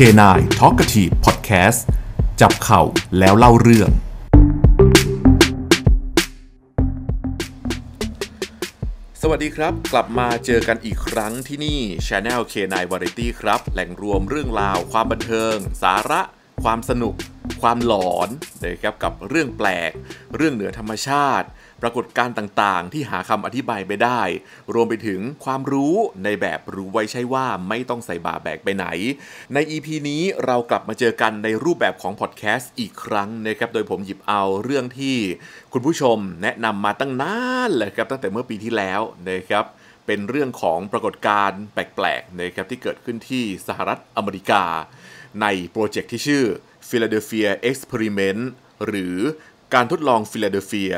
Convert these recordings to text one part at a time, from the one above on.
K9 Talkative Podcast จับเข่าแล้วเล่าเรื่อง สวัสดีครับ กลับมาเจอกันอีกครั้งที่นี่ Channel K9 Variety ครับแหล่งรวมเรื่องราว ความบันเทิง สาระ ความสนุก ความหลอนนะครับกับเรื่องแปลก เรื่องเหนือธรรมชาติปรากฏการณ์ต่างๆ ที่หาคำอธิบายไม่ได้ รวมไปถึงความรู้ในแบบรู้ไว้ใช่ว่าไม่ต้องใส่บาแบกไปไหน ใน EP นี้เรากลับมาเจอกันในรูปแบบของพอดแคสต์อีกครั้งนะครับ โดยผมหยิบเอาเรื่องที่คุณผู้ชมแนะนำมาตั้งนานเลยครับตั้งแต่เมื่อปีที่แล้วนะครับ เป็นเรื่องของปรากฏการณ์แปลกๆนะครับที่เกิดขึ้นที่สหรัฐอเมริกา ในโปรเจกต์ที่ชื่อ Philadelphia Experiment หรือการทดลองฟิลาเดลเฟีย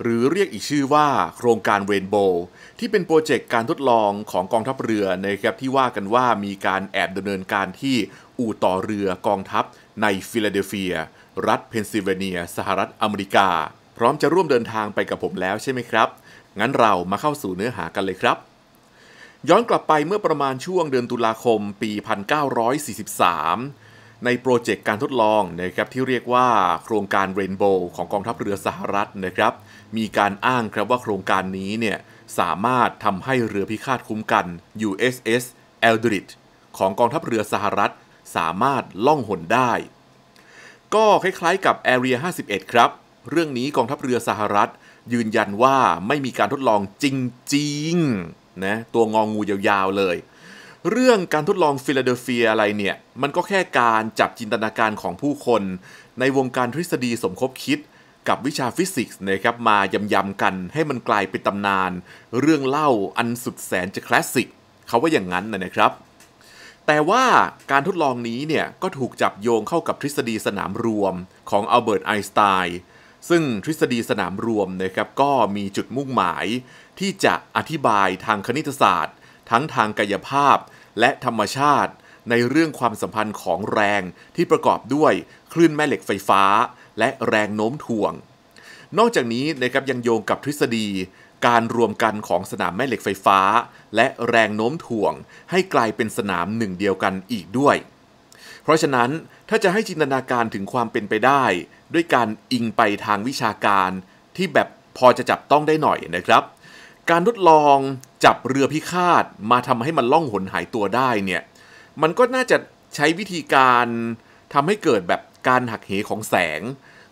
หรือเรียกอีกชื่อว่าโครงการเรนโบว์ที่เป็นโปรเจกต์การทดลองของกองทัพเรือนะครับที่ว่ากันว่ามีการแอบดำเนินการที่อู่ต่อเรือกองทัพในฟิลาเดลเฟีย รัฐเพนซิลเวเนีย สหรัฐอเมริกา พร้อมจะร่วมเดินทางไปกับผมแล้วใช่ไหมครับ งั้นเรามาเข้าสู่เนื้อหากันเลยครับ ย้อนกลับไปเมื่อประมาณช่วงเดือนตุลาคมปี 1943 ในโปรเจกต์การทดลองนะครับที่เรียกว่าโครงการเรนโบว์ของกองทัพเรือสหรัฐนะครับมีการอ้างครับว่าโครงการนี้เนี่ยสามารถทำให้เรือพิฆาตคุ้มกัน USS Eldridge ของกองทัพเรือสหรัฐสามารถล่องหนได้ ก็คล้ายๆกับ Area 51 ครับ เรื่องนี้กองทัพเรือสหรัฐ ยืนยันว่าไม่มีการทดลองจริงๆนะตัวงองงูยาวๆเลย เรื่องการทดลองฟิลาเดลเฟียอะไรเนี่ย มันก็แค่การจับจินตนาการของผู้คน ในวงการทฤษฎีสมคบคิดกับวิชาฟิสิกส์นะครับมายำๆกันให้มันกลายเป็นตำนาน เรื่องเล่าอันสุดแสนจะคลาสสิกเขาว่าอย่างนั้นนะครับ แต่ว่าการทดลองนี้เนี่ยก็ถูกจับโยงเข้ากับทฤษฎีสนามรวม ของอัลเบิร์ตไอน์สไตน์ซึ่งทฤษฎีสนามรวมนะครับก็มีจุดมุ่งหมาย ที่จะอธิบายทางคณิตศาสตร์ ทั้งทางกายภาพและธรรมชาติ ในเรื่องความสัมพันธ์ของแรงที่ประกอบด้วย คลื่นแม่เหล็กไฟฟ้าและแรงโน้มถ่วง นอกจากนี้นะครับยังโยงกับทฤษฎี การรวมกันของสนามแม่เหล็กไฟฟ้า และแรงโน้มถ่วง ให้กลายเป็นสนามหนึ่งเดียวกันอีกด้วย เพราะฉะนั้นถ้าจะให้จินตนาการถึงความเป็นไปได้ ด้วยการอิงไปทางวิชาการที่แบบพอจะจับต้องได้หน่อยนะครับ การทดลองจับเรือพิฆาต มาทำให้มันล่องหนหายตัวได้เนี่ยมันก็น่าจะใช้วิธีการทำให้เกิดแบบการหักเหของแสง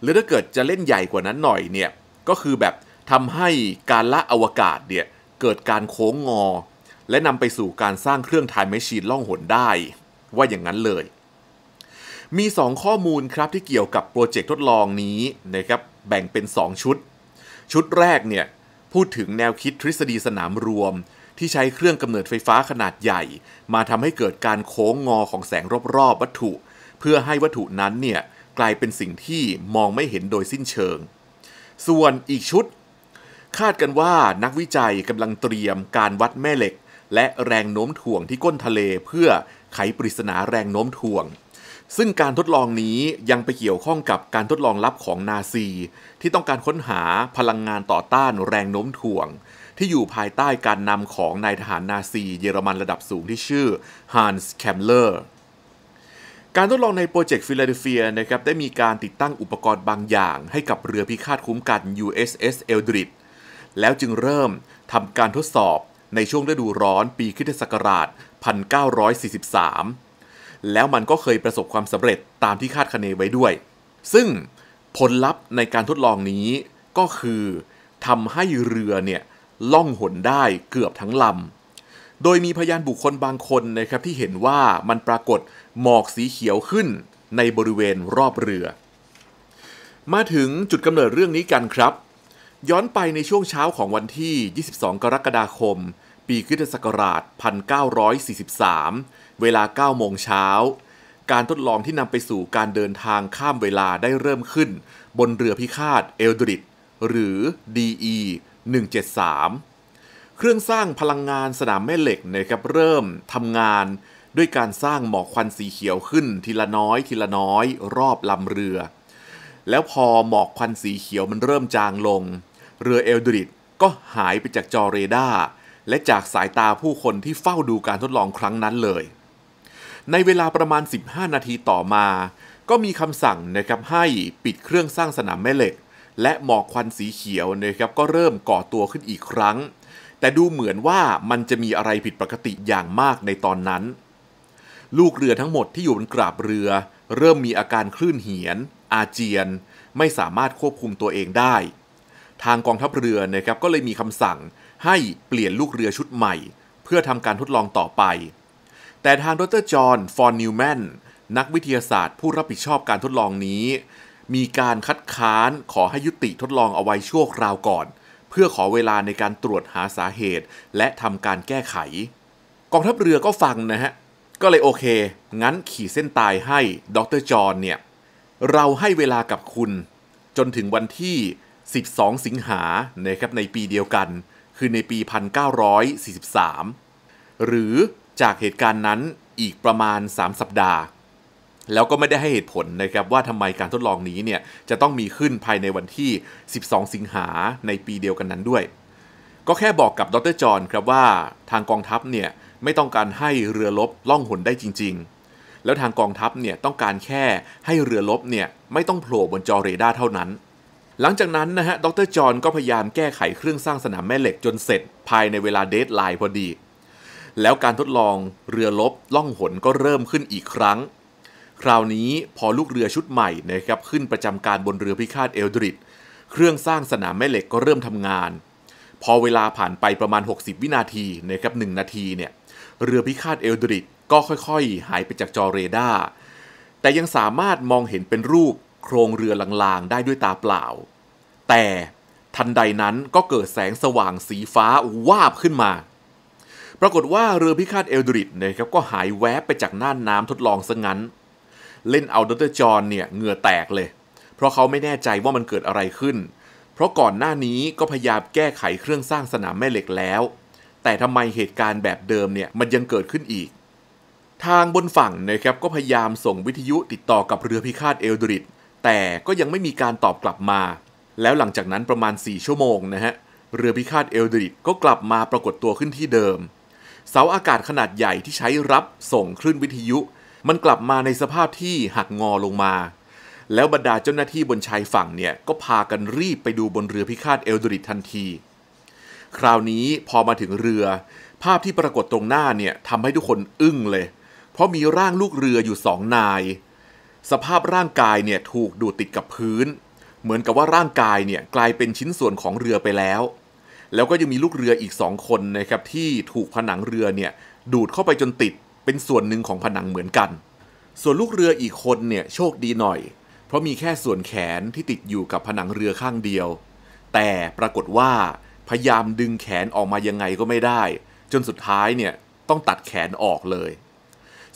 หรือถ้าเกิดจะเล่นใหญ่กว่านั้นหน่อยเนี่ยก็คือแบบทำให้การละอวกาศเนี่ยเกิดการโค้งงอ และนำไปสู่การสร้างเครื่องไทม์แมชชีนล่องหนได้ว่าอย่างนั้นเลย มี 2 ข้อมูลครับที่เกี่ยวกับโปรเจกต์ทดลองนี้นะครับ แบ่งเป็น 2 ชุด ชุดแรกเนี่ยพูดถึงแนวคิดทฤษฎีสนามรวม ที่ใช้เครื่องกำเนิดไฟฟ้าขนาดใหญ่ มาทำให้เกิดการโค้งงอของแสงรอบๆวัตถุ เพื่อให้วัตถุนั้นเนี่ยกลายเป็นสิ่งที่มองไม่เห็นโดยสิ้นเชิง ส่วนอีกชุด คาดกันว่านักวิจัยกำลังเตรียมการวัดแม่เหล็ก และแรงโน้มถ่วงที่ก้นทะเลเพื่อไขปริศนาแรงโน้มถ่วง ซึ่งการทดลองนี้ยังไปเกี่ยวข้องกับการทดลองลับของนาซีที่ต้องการค้นหาพลังงานต่อต้านแรงโน้มถ่วง ที่อยู่ภายใต้การนำของนายทหารนาซีเยอรมันระดับสูงที่ชื่อฮันส์แคมเลอร์การทดลองในโปรเจกต์ฟิลาเดลเฟียนะครับได้มีการติดตั้งอุปกรณ์บางอย่างให้กับเรือพิฆาตคุ้มกัน USS Eldridge แล้วจึงเริ่มทำการทดสอบในช่วงฤดูร้อนปีคิสตศักราช1943 แล้วมันก็เคยประสบความสำเร็จตามที่คาดคะเนไว้ด้วย ซึ่งผลลัพธ์ในการทดลองนี้ก็คือทำให้เรือเนี่ยล่องหนได้เกือบทั้งลำโดยมีพยานบุคคลบางคนนะครับที่เห็นว่ามันปรากฏหมอกสีเขียวขึ้นในบริเวณรอบเรือ มาถึงจุดกำเนิดเรื่องนี้กันครับ ย้อนไปในช่วงเช้าของวันที่ 22 กรกฎาคม ปีคศ1943 เวลา 9 โมงเช้า การทดลองที่นำไปสู่การเดินทางข้ามเวลาได้เริ่มขึ้นบนเรือพิฆาต เอลดริดหรือ DE 173เครื่องสร้างพลังงานสนามแม่เหล็กนะครับเริ่มทำงานด้วยการสร้างหมอกควันสีเขียวขึ้นทีละน้อย ทีละน้อย รอบลำเรือ แล้วพอหมอกควันสีเขียวมันเริ่มจางลง เรือเอลดริดก็หายไปจากจอเรดาร์และจากสายตาผู้คนที่เฝ้าดูการทดลองครั้งนั้นเลย ในเวลาประมาณ 15 นาทีต่อมา ก็มีคำสั่งนะครับให้ปิดเครื่องสร้างสนามแม่เหล็ก และหมอกควันสีเขียวนะครับก็เริ่มก่อตัวขึ้นอีกครั้งแต่ดูเหมือนว่ามันจะมีอะไรผิดปกติอย่างมากในตอนนั้น ลูกเรือทั้งหมดที่อยู่บนกราบเรือ เริ่มมีอาการคลื่นเหียน อาเจียน ไม่สามารถควบคุมตัวเองได้ ทางกองทัพเรือนะครับก็เลยมีคำสั่งให้เปลี่ยนลูกเรือชุดใหม่ เพื่อทำการทดลองต่อไป แต่ทางดรจอห์นฟอนนิวแมนนักวิทยาศาสตร์ ผู้รับผิดชอบการทดลองนี้ มีการคัดค้านขอให้ยุติทดลองเอาไว้ชั่วคราวก่อนเพื่อขอเวลาในการตรวจหาสาเหตุและทำการแก้ไข กองทัพเรือก็ฟังนะฮะ ก็เลยโอเค งั้นขี่เส้นตายให้ดรจอห์นเนี่ย เราให้เวลากับคุณ จนถึงวันที่ 12 สิงหานะครับในปีเดียวกัน คือในปี 1943 หรือจากเหตุการณ์นั้นอีกประมาณ 3 สัปดาห์แล้วก็ไม่ได้ให้เหตุผลนะครับว่าทำไมการทดลองนี้เนี่ยจะต้องมีขึ้นภายในวันที่ 12 สิงหาในปีเดียวกันนั้นด้วย ก็แค่บอกกับดรจอห์นครับว่าทางกองทัพเนี่ยไม่ต้องการให้เรือลบล่องหนได้จริงๆ แล้วทางกองทัพเนี่ยต้องการแค่ให้เรือลบเนี่ยไม่ต้องโผล่บนจอเรดาร์เท่านั้น หลังจากนั้นนะฮะดรจอห์นก็พยายามแก้ไขเครื่องสร้างสนามแม่เหล็กจนเสร็จภายในเวลาเดทไลน์พอดี แล้วการทดลองเรือลบล่องหนก็เริ่มขึ้นอีกครั้งคราวนี้พอลูกเรือชุดใหม่นะครับขึ้นประจำการบนเรือพิฆาตเอลดริดเครื่องสร้างสนามแม่เหล็กก็เริ่มทำงาน พอเวลาผ่านไปประมาณ 60 วินาทีนะครับหนาทีเนี่ยเรือพิฆาตเอลดริดก็ค่อยๆหายไปจากจอเรดาร์แต่ยังสามารถมองเห็นเป็นรูปโครงเรือลางๆได้ด้วยตาเปล่า แต่ทันใดนั้นก็เกิดแสงสว่างสีฟ้าวาบขึ้นมา ปรากฏว่าเรือพิฆาตเอลดริดนะครับก็หายแวบไปจากน่านน้ำทดลองซะงั้นเล่นเอาดรจอนเนี่ยเหงื่อแตกเลย เพราะเขาไม่แน่ใจว่ามันเกิดอะไรขึ้น เพราะก่อนหน้านี้ก็พยายามแก้ไขเครื่องสร้างสนามแม่เหล็กแล้ว แต่ทำไมเหตุการณ์แบบเดิมเนี่ยมันยังเกิดขึ้นอีก ทางบนฝั่งนะครับก็พยายามส่งวิทยุติดต่อกับเรือพิฆาตเอลดริดแต่ก็ยังไม่มีการตอบกลับมา แล้วหลังจากนั้นประมาณ 4 ชั่วโมงนะฮะ เรือพิฆาตเอลดริดก็กลับมาปรากฏตัวขึ้นที่เดิม เสาอากาศขนาดใหญ่ที่ใช้รับส่งคลื่นวิทยุมันกลับมาในสภาพที่หักงอลงมา แล้วบรรดาเจ้าหน้าที่บนชายฝั่งเนี่ย ก็พากันรีบไปดูบนเรือพิฆาตเอลดริดทันที คราวนี้พอมาถึงเรือ ภาพที่ปรากฏตรงหน้าเนี่ยทำให้ทุกคนอึ้งเลย เพราะมีร่างลูกเรืออยู่สองนาย สภาพร่างกายเนี่ยถูกดูดติดกับพื้น เหมือนกับว่าร่างกายเนี่ยกลายเป็นชิ้นส่วนของเรือไปแล้ว แล้วก็ยังมีลูกเรืออีกสองคนนะครับที่ถูกผนังเรือเนี่ยดูดเข้าไปจนติดเป็นส่วนหนึ่งของผนังเหมือนกัน ส่วนลูกเรืออีกคนเนี่ยโชคดีหน่อย เพราะมีแค่ส่วนแขนที่ติดอยู่กับผนังเรือข้างเดียว แต่ปรากฏว่าพยายามดึงแขนออกมายังไงก็ไม่ได้ จนสุดท้ายเนี่ยต้องตัดแขนออกเลย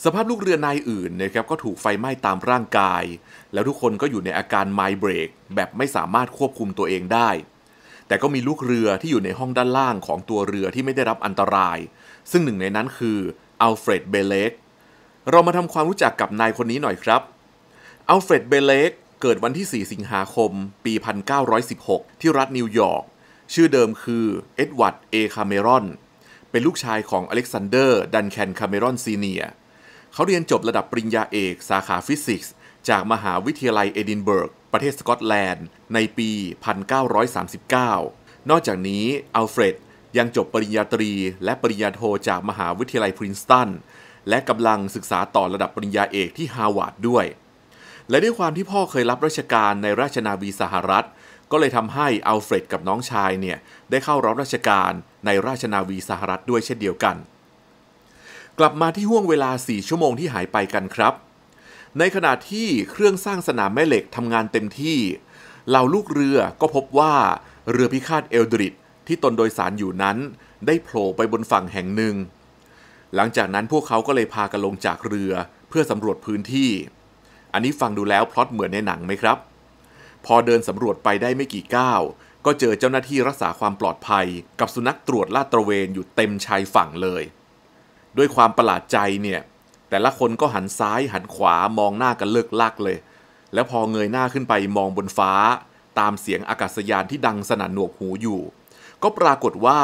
สภาพลูกเรือนายอื่นนะครับก็ถูกไฟไหม้ตามร่างกาย แล้วทุกคนก็อยู่ในอาการไมเบรก แบบไม่สามารถควบคุมตัวเองได้ แต่ก็มีลูกเรือที่อยู่ในห้องด้านล่างของตัวเรือที่ไม่ได้รับอันตราย ซึ่งหนึ่งในนั้นคืออัลเฟรดเบเลกเรามาทำความรู้จักกับนายคนนี้หน่อยครับ อัลเฟรดเบเลกเกิดวันที่ 4 สิงหาคม ปี 1916 ที่รัฐนิวยอร์ก ชื่อเดิมคือ เอ็ดวัตดเอ คาเมรอน เป็นลูกชายของ อเล็กซานเดอร์ ดันแคน คาเมรอนซีเนียเขาเรียนจบระดับปริญญาเอกสาขาฟิสิกส์ จากมหาวิทยาลัยเอดินเบิร์กประเทศสกอตแลนด์ในปี 1939 นอกจากนี้ อัลเฟรดยังจบปริญญาตรีและปริญญาโทจากมหาวิทยาลัยพรินสตันและกำลังศึกษาต่อระดับปริญญาเอกที่ฮาวาดด้วย และด้วยความที่พ่อเคยรับราชการในราชนาวีสหรัฐ ก็เลยทำให้อัลเฟรดกับน้องชายเนี่ยได้เข้ารับราชการในราชนาวีสหรัฐด้วยเช่นเดียวกัน กลับมาที่ห่วงเวลา 4 ชั่วโมงที่หายไปกันครับ ในขณะที่เครื่องสร้างสนามแม่เหล็กทำงานเต็มที่เหล่าลูกเรือก็พบว่าเรือพิฆาตเอลดริดที่ตนโดยสารอยู่นั้น ได้โผล่ไปบนฝั่งแห่งหนึ่ง หลังจากนั้นพวกเขาก็เลยพากันลงจากเรือเพื่อสำรวจพื้นที่ อันนี้ฟังดูแล้วพล็อตเหมือนในหนังไหมครับ พอเดินสำรวจไปได้ไม่กี่ก้าว ก็เจอเจ้าหน้าที่รักษาความปลอดภัย กับสุนัขตรวจลาดตระเวนอยู่เต็มชายฝั่งเลย ด้วยความประหลาดใจเนี่ยแต่ละคนก็หันซ้ายหันขวามองหน้ากันเลิกลักเลย แล้วพอเงยหน้าขึ้นไปมองบนฟ้า ตามเสียงอากาศยานที่ดังสนั่นหนวกหูอยู่ก็ปรากฏว่า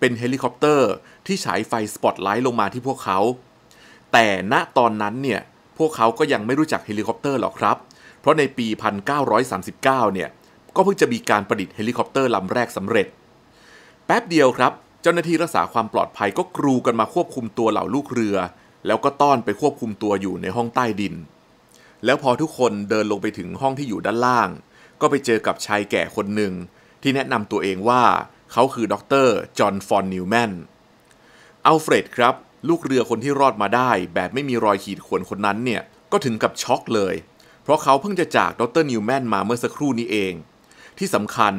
เป็นเฮลิคอปเตอร์ที่ฉายไฟสปอตไลท์ลงมาที่พวกเขา แต่ณตอนนั้นเนี่ยพวกเขาก็ยังไม่รู้จักเฮลิคอปเตอร์หรอกครับ เพราะในปี 1939 เนี่ย ก็เพิ่งจะมีการประดิษฐ์เฮลิคอปเตอร์ลำแรกสำเร็จ แป๊บเดียวครับ เจ้าหน้าที่รักษาความปลอดภัยก็กรูกันมาควบคุมตัวเหล่าลูกเรือ แล้วก็ต้อนไปควบคุมตัวอยู่ในห้องใต้ดิน แล้วพอทุกคนเดินลงไปถึงห้องที่อยู่ด้านล่าง ก็ไปเจอกับชายแก่คนหนึ่งที่แนะนำตัวเองว่าเขาคือดรจอห์นฟอนนิวแมน อัลเฟรดครับ ลูกเรือคนที่รอดมาได้แบบไม่มีรอยขีดข่วนคนนั้นเนี่ยก็ถึงกับช็อกเลย เพราะเขาเพิ่งจะจากดรนิวแมนมาเมื่อสักครู่นี้เอง ที่สำคัญ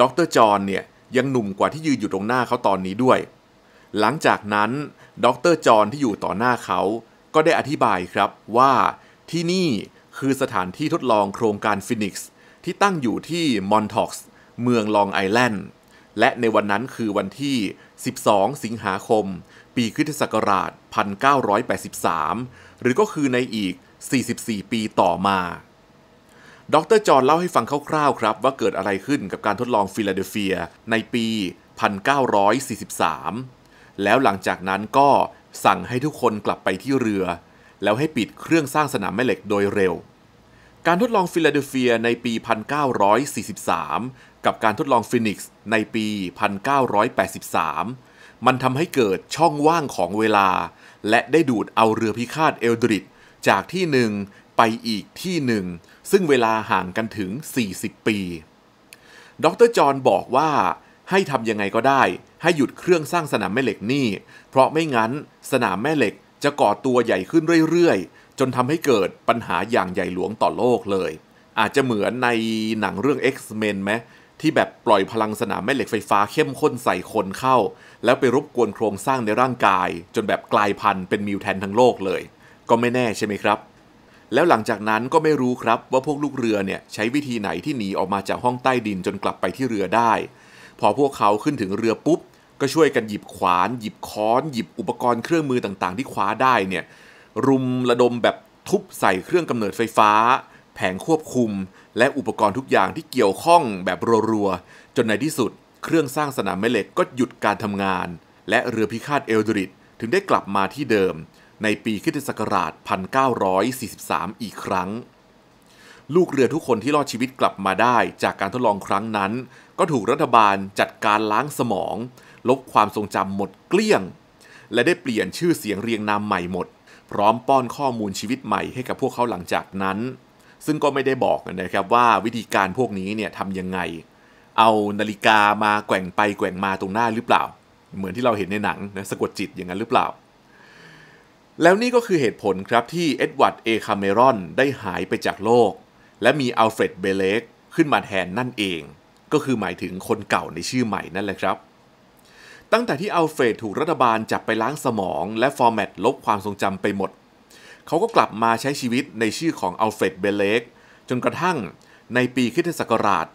ดรจอห์นเนี่ยยังหนุ่มกว่าที่ยืนอยู่ตรงหน้าเขาตอนนี้ด้วย หลังจากนั้นดรจอห์นที่อยู่ต่อหน้าเขาก็ได้อธิบายครับว่าที่นี่คือสถานที่ทดลองโครงการฟินิกส์ที่ตั้งอยู่ที่มอนท็อกซ์เมืองลองไอแลนด์และในวันนั้นคือวันที่ 12 สิงหาคม ปีคศ1983 หรือก็คือในอีก 44 ปีต่อมา ดร จอร์นเล่าให้ฟังคร่าวๆ ครับว่าเกิดอะไรขึ้นกับการทดลองฟิลาเดลเฟียในปี 1943 แล้วหลังจากนั้นก็สั่งให้ทุกคนกลับไปที่เรือ แล้วให้ปิดเครื่องสร้างสนามแม่เหล็กโดยเร็วการทดลองฟิลาเดลเฟียในปี 1943 กับการทดลองฟินิกส์ในปี 1983 มันทำให้เกิดช่องว่างของเวลา และได้ดูดเอาเรือพิฆาตเอลดริดจากที่หนึ่งไปอีกที่หนึ่ง ซึ่งเวลาห่างกันถึง 40 ปี ดรจอห์นบอกว่า ให้ทำยังไงก็ได้ให้หยุดเครื่องสร้างสนามแม่เหล็กนี่ เพราะไม่งั้น สนามแม่เหล็กจะก่อตัวใหญ่ขึ้นเรื่อยๆจนทำให้เกิดปัญหาอย่างใหญ่หลวงต่อโลกเลย อาจจะเหมือนในหนังเรื่อง X-Men ไหมที่แบบปล่อยพลังสนามแม่เหล็กไฟฟ้าเข้มข้นใส่คนเข้า แล้วไปรบกวนโครงสร้างในร่างกาย จนแบบกลายพันธุ์เป็นมิวแทนทั้งโลกเลย ก็ไม่แน่ใช่ไหมครับ แล้วหลังจากนั้นก็ไม่รู้ครับว่าพวกลูกเรือเนี่ยใช้วิธีไหนที่หนีออกมาจากห้องใต้ดินจนกลับไปที่เรือได้ พอพวกเขาขึ้นถึงเรือปุ๊บก็ช่วยกันหยิบขวานหยิบค้อนหยิบอุปกรณ์เครื่องมือต่างๆ ที่คว้าได้เนี่ยรุมระดมแบบทุบใส่เครื่องกำเนิดไฟฟ้า แผงควบคุม และอุปกรณ์ทุกอย่างที่เกี่ยวข้องแบบรัวๆ จนในที่สุด เครื่องสร้างสนามแม่เหล็กก็หยุดการทำงาน และเรือพิฆาตเอลดริดถึงได้กลับมาที่เดิม ในปีคศ1943 อีกครั้ง ลูกเรือทุกคนที่รอดชีวิตกลับมาได้ จากการทดลองครั้งนั้น ก็ถูกรัฐบาลจัดการล้างสมอง ลบความทรงจำหมดเกลี้ยง และได้เปลี่ยนชื่อเสียงเรียงนามใหม่หมดพร้อมป้อนข้อมูลชีวิตใหม่ให้กับพวกเขาหลังจากนั้น ซึ่งก็ไม่ได้บอกนะครับว่าวิธีการพวกนี้เนี่ยทำยังไง เอานาฬิกามาแกว่งไปแกว่งมาตรงหน้าหรือเปล่า เหมือนที่เราเห็นในหนังนะสะกดจิตอย่างนั้นหรือเปล่า แล้วนี่ก็คือเหตุผลครับที่เอ็ดวัร์ด เอคาเมรอนได้หายไปจากโลก และมีอัลเฟรด เบเลกขึ้นมาแทนนั่นเอง ก็คือหมายถึงคนเก่าในชื่อใหม่นั่นแหละครับตั้งแต่ที่อัลเฟรดถูกรัฐบาลจับไปล้างสมอง และฟอร์แมตลบความทรงจำไปหมด เขาก็กลับมาใช้ชีวิตในชื่อของอัลเฟรดเบเลกจนกระทั่งในปีคิศักราช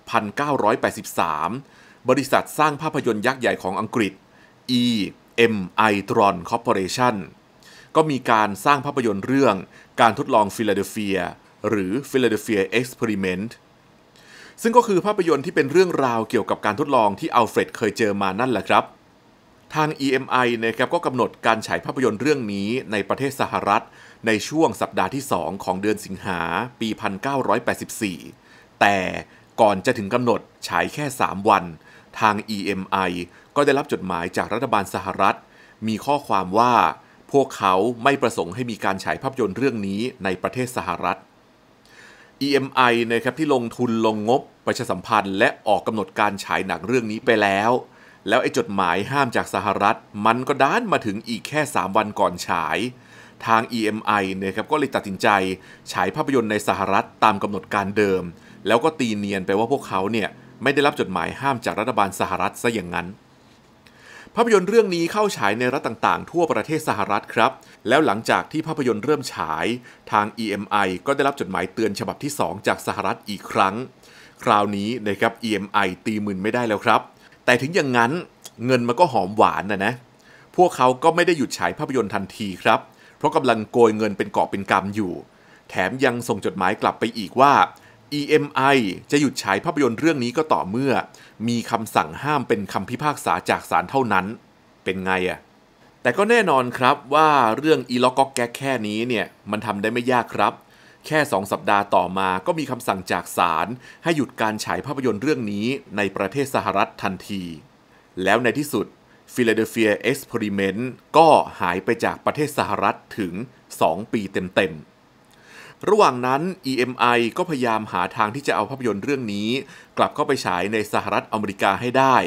1983 บริษัทสร้างภาพยนตร์ยักษ์ใหญ่ของอังกฤษ EMI Tron Corporation ก็มีการสร้างภาพยนตร์เรื่องการทดลองฟิลาเดลเฟียหรือฟิลาเดลเฟียเอ็กซ์เพริเมนต์ซึ่งก็คือภาพยนตร์ที่เป็นเรื่องราวเกี่ยวกับการทดลองที่อัลเฟรดเคยเจอมานั่นแหละครับทาง EMI นะครับก็กำหนดการฉายภาพยนตร์เรื่องนี้ในประเทศสหรัฐในช่วงสัปดาห์ที่ 2 ของเดือนสิงหาปี 1984 แต่ก่อนจะถึงกำหนดฉายแค่ 3 วัน ทาง EMI ก็ได้รับจดหมายจากรัฐบาลสหรัฐ มีข้อความว่า พวกเขาไม่ประสงค์ให้มีการฉายภาพยนตร์เรื่องนี้ในประเทศสหรัฐ EMI นะครับที่ลงทุนลงงบประชาสัมพันธ์และออกกำหนดการฉายหนังเรื่องนี้ไปแล้วแล้วไอ้จดหมายห้ามจากสหรัฐมันก็ด้านมาถึงอีกแค่ 3 วันก่อนฉาย ทาง EMI นี่ยครับก็เลยตัดสินใจฉายภาพยนตร์ในสหรัฐตามกำหนดการเดิม แล้วก็ตีเนียนไปว่าพวกเขาเนี่ยไม่ได้รับจดหมายห้ามจากรัฐบาลสหรัฐซะอย่างนั้น ภาพยนตร์เรื่องนี้เข้าฉายในรัฐต่างๆทั่วประเทศสหรัฐครับ แล้วหลังจากที่ภาพยนตร์เริ่มฉาย ทาง EMI ก็ได้รับจดหมายเตือนฉบับที่2จากสหรัฐอีกครั้ง คราวนี้นะครับ EMI ตีมืนไม่ได้แล้วครับแต่ถึงอย่างนั้นเงินมันก็หอมหวานนะนะ พวกเขาก็ไม่ได้หยุดฉายภาพยนตร์ทันทีครับ เพราะกำลังโกยเงินเป็นเกาะเป็นกำอยู่ แถมยังส่งจดหมายกลับไปอีกว่า EMI จะหยุดฉายภาพยนตร์เรื่องนี้ก็ต่อเมื่อมีคำสั่งห้ามเป็นคำพิพากษาจากศาลเท่านั้น เป็นไงอะแต่ก็แน่นอนครับว่าเรื่องอีล็อกก็แก้แค่นี้เนี่ยมันทำได้ไม่ยากครับแค่ 2 สัปดาห์ต่อมาก็มีคำสั่งจากศาลให้หยุดการฉายภาพยนตร์เรื่องนี้ในประเทศสหรัฐทันที แล้วในที่สุดฟิลาเดลเฟียเอ็กซ์เพริเมนต์ก็หายไปจากประเทศสหรัฐถึง 2 ปีเต็มๆระหว่างนั้น EMI ก็พยายามหาทางที่จะเอาภาพยนตร์เรื่องนี้กลับเข้าไปฉายในสหรัฐอเมริกาให้ได้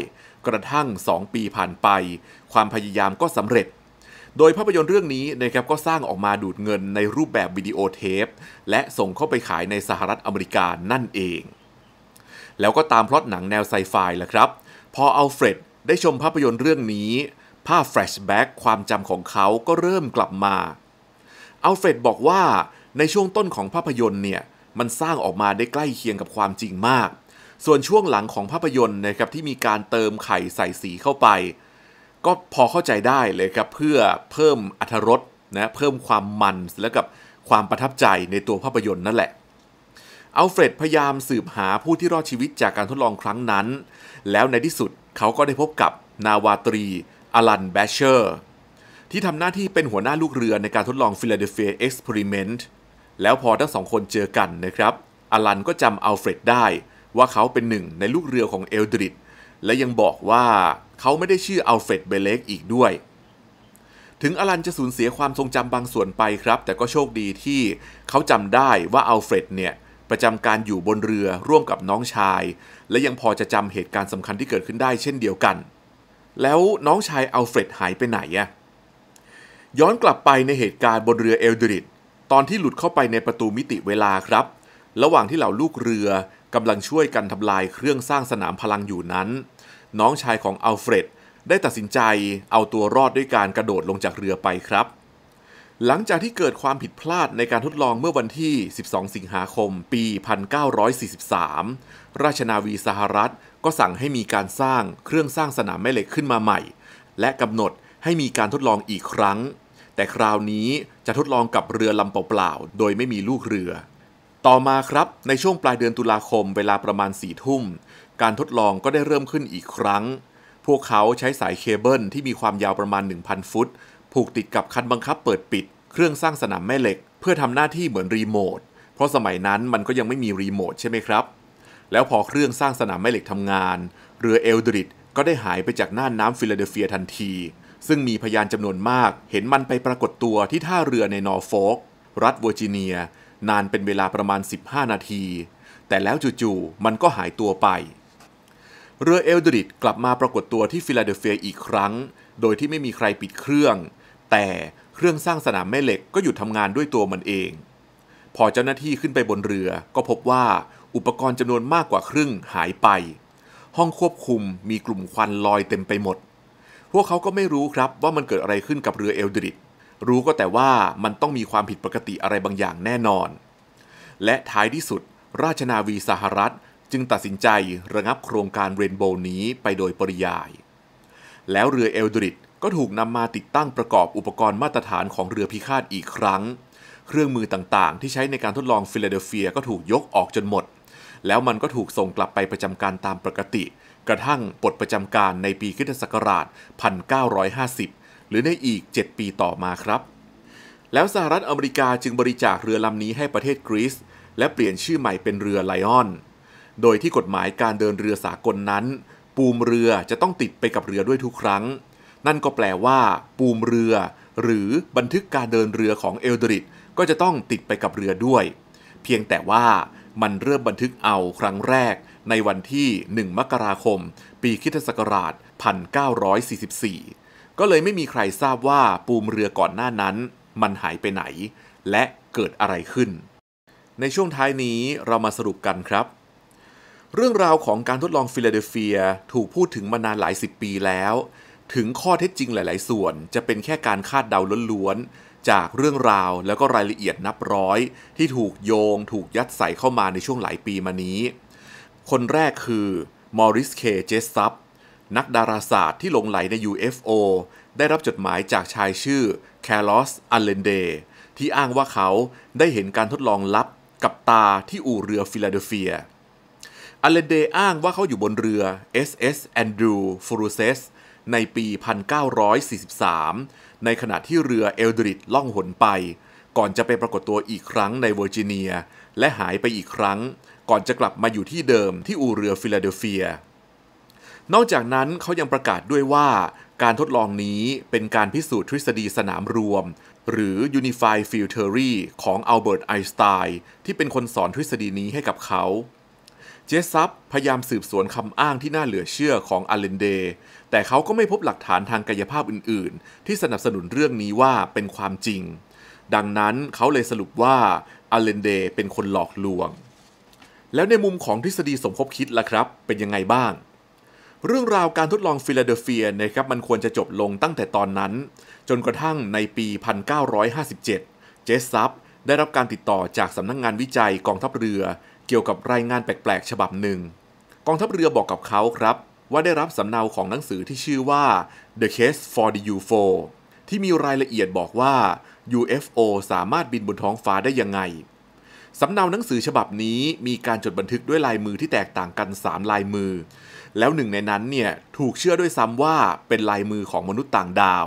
กระทั่ง 2 ปีผ่านไปความพยายามก็สำเร็จโดยภาพยนตร์เรื่องนี้นะครับก็สร้างออกมาดูดเงินในรูปแบบวิดีโอเทปและส่งเข้าไปขายในสหรัฐอเมริกานั่นเอง แล้วก็ตามพล็อตหนังแนวไซไฟแหละครับ พออัลเฟรดได้ชมภาพยนตร์เรื่องนี้ภาพแฟลชแบ็กความจำของเขาก็เริ่มกลับมาอัลเฟรดบอกว่าในช่วงต้นของภาพยนตร์เนี่ย มันสร้างออกมาได้ใกล้เคียงกับความจริงมาก ส่วนช่วงหลังของภาพยนตร์นะครับที่มีการเติมไข่ใส่สีเข้าไปก็พอเข้าใจได้เลยครับเพื่อเพิ่มอรรถรสนะเพิ่มความมันและกับความประทับใจในตัวภาพยนตร์นั่นแหละ อัลเฟรดพยายามสืบหาผู้ที่รอดชีวิตจากการทดลองครั้งนั้น แล้วในที่สุดเขาก็ได้พบกับนาวาตรีอลันแบชเชอร์ ที่ทำหน้าที่เป็นหัวหน้าลูกเรือในการทดลองฟิลาเดลเฟียเอ็กซ์เพริเมนต์แล้วพอทั้งสองคนเจอกันนะครับอลันก็จำอัลเฟรดได้ ว่าเขาเป็นหนึ่งในลูกเรือของเอลดริดและยังบอกว่าเขาไม่ได้ชื่ออัลเฟรดเบเลกอีกด้วย ถึงอลันจะสูญเสียความทรงจำบางส่วนไปครับ แต่ก็โชคดีที่เขาจำได้ว่าอัลเฟรดเนี่ยประจำการอยู่บนเรือร่วมกับน้องชาย และยังพอจะจำเหตุการณ์สำคัญที่เกิดขึ้นได้เช่นเดียวกัน แล้วน้องชายอัลเฟรดหายไปไหนอะย้อนกลับไปในเหตุการณ์บนเรือเอลดริดตอนที่หลุดเข้าไปในประตูมิติเวลาครับ ระหว่างที่เหล่าลูกเรือกำลังช่วยกันทำลายเครื่องสร้างสนามพลังอยู่นั้น น้องชายของอัลเฟรดได้ตัดสินใจเอาตัวรอดด้วยการกระโดดลงจากเรือไปครับ หลังจากที่เกิดความผิดพลาดในการทดลองเมื่อวันที่ 12 สิงหาคม ปี 1943 ราชนาวีสหรัฐก็สั่งให้มีการสร้างเครื่องสร้างสนามแม่เหล็กขึ้นมาใหม่ และกำหนดให้มีการทดลองอีกครั้ง แต่คราวนี้จะทดลองกับเรือลำเปล่าๆโดยไม่มีลูกเรือต่อมาครับ ในช่วงปลายเดือนตุลาคมเวลาประมาณสี่ทุ่ม การทดลองก็ได้เริ่มขึ้นอีกครั้ง พวกเขาใช้สายเคเบิลที่มีความยาวประมาณ 1,000 ฟุต ผูกติดกับคันบังคับเปิดปิด เครื่องสร้างสนามแม่เหล็กเพื่อทำหน้าที่เหมือนรีโมท เพราะสมัยนั้นมันก็ยังไม่มีรีโมทใช่ไหมครับ แล้วพอเครื่องสร้างสนามแม่เหล็กทำงานเรือเอลดริดก็ได้หายไปจากน่านน้ำฟิลาเดลเฟียทันที ซึ่งมีพยานจำนวนมาก เห็นมันไปปรากฏตัวที่ท่าเรือในนอร์ฟอกรัฐเวอร์จิเนียนานเป็นเวลาประมาณ 15 นาที แต่แล้วจู่ๆมันก็หายตัวไป เรือเอลดริดกลับมาปรากฏตัวที่ฟิลาเดลเฟียอีกครั้ง โดยที่ไม่มีใครปิดเครื่อง แต่เครื่องสร้างสนามแม่เหล็กก็หยุดทำงานด้วยตัวมันเอง พอเจ้าหน้าที่ขึ้นไปบนเรือก็พบว่าอุปกรณ์จำนวนมากกว่าครึ่งหายไป ห้องควบคุมมีกลุ่มควันลอยเต็มไปหมดพวกเขาก็ไม่รู้ครับว่ามันเกิดอะไรขึ้นกับเรือเอลดริดรู้ก็แต่ว่ามันต้องมีความผิดปกติอะไรบางอย่างแน่นอน และท้ายที่สุด ราชนาวีสหรัฐจึงตัดสินใจระงับโครงการเรนโบว์นี้ไปโดยปริยาย แล้วเรือเอลดริดก็ถูกนำมาติดตั้งประกอบอุปกรณ์มาตรฐานของเรือพิฆาตอีกครั้ง เครื่องมือต่างๆ ที่ใช้ในการทดลองฟิลาเดลเฟียก็ถูกยกออกจนหมด แล้วมันก็ถูกส่งกลับไปประจำการตามปกติ กระทั่งปลดประจำการในปีคศ1950หรือในอีก 7 ปีต่อมาครับ แล้วสหรัฐอเมริกาจึงบริจาคเรือลำนี้ให้ประเทศกรีซและเปลี่ยนชื่อใหม่เป็นเรือไลออน โดยที่กฎหมายการเดินเรือสากลนนั้น ปูมเรือจะต้องติดไปกับเรือด้วยทุกครั้ง นั่นก็แปลว่า ปูมเรือ หรือบันทึกการเดินเรือของเอลดริดก็จะต้องติดไปกับเรือด้วย เพียงแต่ว่ามันเริ่มบันทึกเอาครั้งแรก ในวันที่ 1 มกราคม ปีคิศักราช1944ก็เลยไม่มีใครทราบว่าปูมเรือก่อนหน้านั้น มันหายไปไหน และเกิดอะไรขึ้น ในช่วงท้ายนี้เรามาสรุปกันครับ เรื่องราวของการทดลองฟิลาเดลเฟีย ถูกพูดถึงมานานหลายสิบปีแล้ว ถึงข้อเท็จจริงหลาย ๆ ส่วน จะเป็นแค่การคาดเดาล้วนๆ จากเรื่องราวแล้วก็รายละเอียดนับร้อย ที่ถูกโยงถูกยัดใส่เข้ามาในช่วงหลายปีมานี้ คนแรกคือมอริสเคเจสซับนักดาราศาสตร์ที่หลงไหลใน UFO ได้รับจดหมายจากชายชื่อแคลอสอัลเลนเดที่อ้างว่าเขาได้เห็นการทดลองลับกับตาที่อู่เรือฟิลาเดลเฟีย อัลเลนเดอ้างว่าเขาอยู่บนเรือ SS Andrew f u r u s e s ในปี 1943 ในขณะที่เรือเอลดริดล่องหนไป ก่อนจะไปปรากฏตัวอีกครั้งในเวอร์จิเนียและหายไปอีกครั้งก่อนจะกลับมาอยู่ที่เดิมที่อู่เรือฟิลาเดลเฟียนอกจากนั้นเขายังประกาศด้วยว่า การทดลองนี้เป็นการพิสูจน์ทฤษฎีสนามรวม หรือ Unified Field Theory ของอัลเบิร์ตไอน์สไตน์ที่เป็นคนสอนทฤษฎีนี้ให้กับเขาเจสซับพยายามสืบสวนคำอ้างที่น่าเหลือเชื่อของอาเลนเดแต่เขาก็ไม่พบหลักฐานทางกายภาพอื่นๆ ที่สนับสนุนเรื่องนี้ว่าเป็นความจริง ดังนั้นเขาเลยสรุปว่าอาเลนเดเป็นคนหลอกลวง แล้วในมุมของทฤษฎีสมคบคิดล่ะครับ เป็นยังไงบ้างเรื่องราวการทดลองฟิลาเดลเฟียนะครับมันควรจะจบลงตั้งแต่ตอนนั้น จนกระทั่งในปี 1957 เจสซับได้รับการติดต่อจากสำนักงงานวิจัยกองทัพเรือ เกี่ยวกับรายงานแปลกๆ ฉบับหนึ่ง กองทัพเรือบอกกับเขาครับ ว่าได้รับสำเนาของหนังสือที่ชื่อว่า The Case for the UFO ที่มีรายละเอียดบอกว่า UFO สามารถบินบนท้องฟ้าได้ยังไง สำเนาหนังสือฉบับนี้ มีการจดบันทึกด้วยลายมือที่แตกต่างกัน 3 ลายมือแล้วหนึ่งในนั้นเนี่ยถูกเชื่อด้วยซ้ำว่าเป็นลายมือของมนุษย์ต่างดาว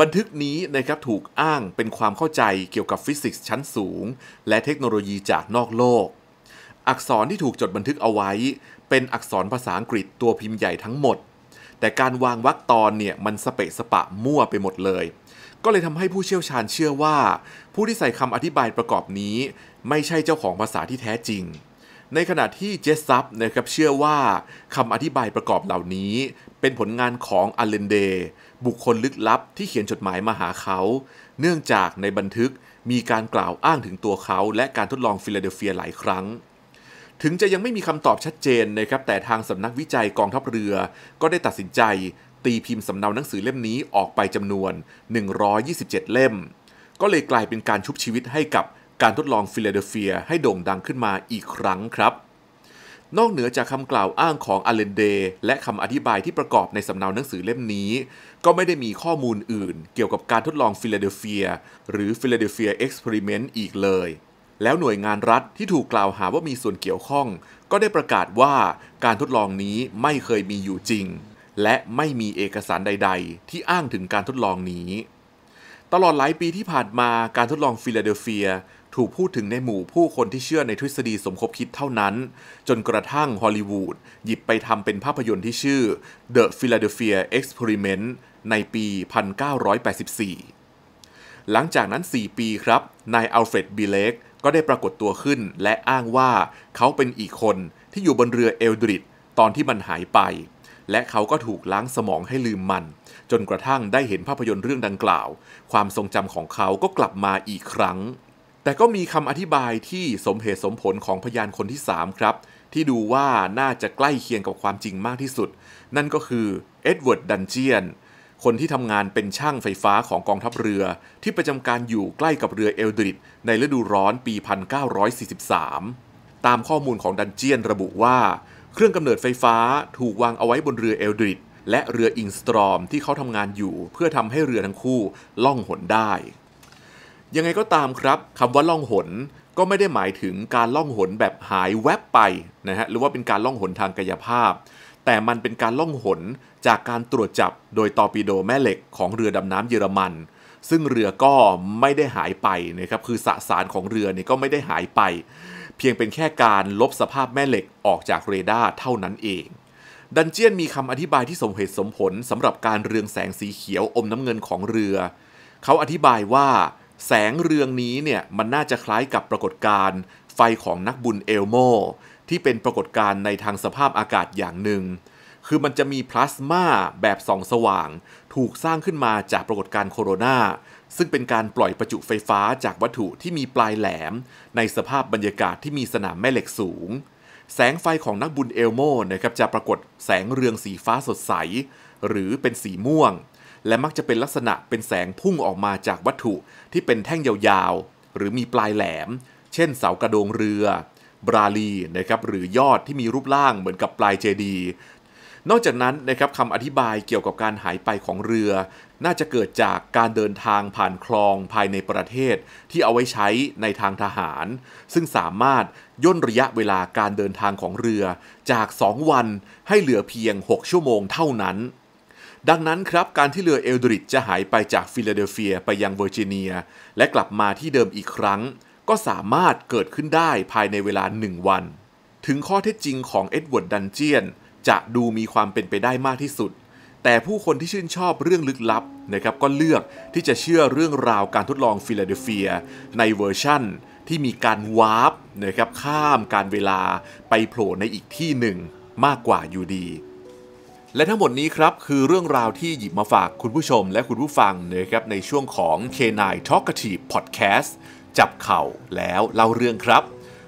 บันทึกนี้นะครับถูกอ้างเป็นความเข้าใจเกี่ยวกับฟิสิกส์ชั้นสูง และเทคโนโลยีจากนอกโลก อักษรที่ถูกจดบันทึกเอาไว้ เป็นอักษรภาษาอังกฤษตัวพิมพ์ใหญ่ทั้งหมด แต่การวางวรรคตอนเนี่ยมันสเปะสปะมั่วไปหมดเลย ก็เลยทำให้ผู้เชี่ยวชาญเชื่อว่า ผู้ที่ใส่คำอธิบายประกอบนี้ ไม่ใช่เจ้าของภาษาที่แท้จริงในขณะที่เจสซับนะครับเชื่อว่าคำอธิบายประกอบเหล่านี้ เป็นผลงานของอัลเลนเด บุคคลลึกลับที่เขียนจดหมายมาหาเขา เนื่องจากในบันทึกมีการกล่าวอ้างถึงตัวเขา และการทดลองฟิลาเดลเฟียหลายครั้ง ถึงจะยังไม่มีคำตอบชัดเจนนะครับแต่ทางสำนักวิจัยกองทัพเรือ ก็ได้ตัดสินใจตีพิมพ์สำเนาหนังสือเล่มนี้ออกไปจำนวน 127 เล่ม ก็เลยกลายเป็นการชุบชีวิตให้กับการทดลองฟิลาเดลเฟียให้โด่งดังขึ้นมาอีกครั้งครับ นอกเหนือจากคำกล่าวอ้างของอเลนเดและคำอธิบายที่ประกอบในสำเนาหนังสือเล่มนี้ ก็ไม่ได้มีข้อมูลอื่นเกี่ยวกับการทดลองฟิลาเดลเฟียหรือฟิลาเดลเฟียเอ็กซ์เพร์เมนต์อีกเลย แล้วหน่วยงานรัฐที่ถูกกล่าวหาว่ามีส่วนเกี่ยวข้อง ก็ได้ประกาศว่าการทดลองนี้ไม่เคยมีอยู่จริง และไม่มีเอกสารใด ๆ ที่อ้างถึงการทดลองนี้ ตลอดหลายปีที่ผ่านมาการทดลองฟิลาเดลเฟียถูกพูดถึงในหมู่ผู้คนที่เชื่อในทฤษฎีสมคบคิดเท่านั้น จนกระทั่งฮอลลีวูดหยิบไปทำเป็นภาพยนตร์ที่ชื่อ The Philadelphia Experiment ในปี 1984 หลังจากนั้น 4 ปีครับ นายอัลเฟรดบีเลกก็ได้ปรากฏตัวขึ้นและอ้างว่าเขาเป็นอีกคนที่อยู่บนเรือเอลดริดตอนที่มันหายไป และเขาก็ถูกล้างสมองให้ลืมมัน จนกระทั่งได้เห็นภาพยนตร์เรื่องดังกล่าว ความทรงจำของเขาก็กลับมาอีกครั้งแต่ก็มีคำอธิบายที่สมเหตุสมผลของพยานคนที่ 3 ครับ ที่ดูว่าน่าจะใกล้เคียงกับความจริงมากที่สุด นั่นก็คือเอ็ดเวิร์ดดันเจียนคนที่ทำงานเป็นช่างไฟฟ้าของกองทัพเรือ ที่ประจำการอยู่ใกล้กับเรือเอลดริดในฤดูร้อนปี 1943 ตามข้อมูลของดันเจียนระบุว่า เครื่องกำเนิดไฟฟ้าถูกวางเอาไว้บนเรือเอลดริดและเรืออิงสตรอมที่เขาทำงานอยู่ เพื่อทำให้เรือทั้งคู่ล่องหนได้ยังไงก็ตามครับคำว่าล่องหนก็ไม่ได้หมายถึงการล่องหนแบบหายแวบไปนะฮะหรือว่าเป็นการล่องหนทางกายภาพ แต่มันเป็นการล่องหนจากการตรวจจับโดยตอปิโดแม่เหล็กของเรือดำน้ำเยอรมัน ซึ่งเรือก็ไม่ได้หายไปนะครับคือสสารของเรือเนี่ยก็ไม่ได้หายไป เพียงเป็นแค่การลบสภาพแม่เหล็กออกจากเรดาร์เท่านั้นเอง ดันเจียนมีคำอธิบายที่สมเหตุสมผลสำหรับการเรืองแสงสีเขียวอมน้ำเงินของเรือเขาอธิบายว่าแสงเรืองนี้เนี่ยมันน่าจะคล้ายกับปรากฏการณ์ไฟของนักบุญเอลโมที่เป็นปรากฏการณ์ในทางสภาพอากาศอย่างหนึ่งคือมันจะมีพลาสมาแบบส่องสว่าง ถูกสร้างขึ้นมาจากปรากฏการณ์โคโรนาซึ่งเป็นการปล่อยประจุไฟฟ้าจากวัตถุที่มีปลายแหลม ในสภาพบรรยากาศที่มีสนามแม่เหล็กสูง แสงไฟของนักบุญเอลโมนะครับจะปรากฏแสงเรืองสีฟ้าสดใส หรือเป็นสีม่วงและมักจะเป็นลักษณะเป็นแสงพุ่งออกมาจากวัตถุที่เป็นแท่งยาวๆ หรือมีปลายแหลม เช่นเสากระโดงเรือ บราลีนะครับหรือยอดที่มีรูปร่างเหมือนกับปลายเจดี นอกจากนั้นนะครับคำอธิบายเกี่ยวกับการหายไปของเรือ น่าจะเกิดจากการเดินทางผ่านคลองภายในประเทศที่เอาไว้ใช้ในทางทหาร ซึ่งสามารถย่นระยะเวลาการเดินทางของเรือ จาก2วันให้เหลือเพียง6 ชั่วโมงเท่านั้นดังนั้นครับการที่เรือเอลดริดจะหายไปจากฟิลาเดลเฟียไปยังเวอร์จิเนีย และกลับมาที่เดิมอีกครั้ง ก็สามารถเกิดขึ้นได้ภายในเวลาหนึ่งวัน ถึงข้อเท็จจริงของเอ็ดเวิร์ดดันเจียนจะดูมีความเป็นไปได้มากที่สุด แต่ผู้คนที่ชื่นชอบเรื่องลึกลับนะครับ ก็เลือกที่จะเชื่อเรื่องราวการทดลองฟิลาเดลเฟีย ในเวอร์ชั่นที่มีการวาร์ปนะครับข้ามการเวลาไปโผล่ในอีกที่หนึ่ง มากกว่าอยู่ดีและทั้งหมดนี้ครับ คือเรื่องราวที่หยิบมาฝากคุณผู้ชมและคุณผู้ฟังนะครับในช่วงของ K9 Talkative Podcast จับเข่าแล้วเล่าเรื่องครับ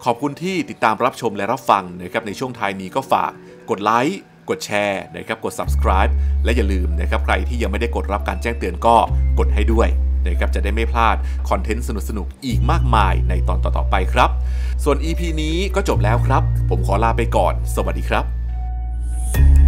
ขอบคุณที่ติดตามรับชมและรับฟังนะครับในช่วงท้ายนี้ก็ฝากกดไลค์ กดแชร์นะครับกด subscribe และอย่าลืมนะครับใครที่ยังไม่ได้กดรับการแจ้งเตือนก็กดให้ด้วยนะครับจะได้ไม่พลาดคอนเทนต์สนุกๆอีกมากมายในตอนต่อๆไปครับ ส่วน EP นี้ก็จบแล้วครับ ผมขอลาไปก่อน สวัสดีครับ thank you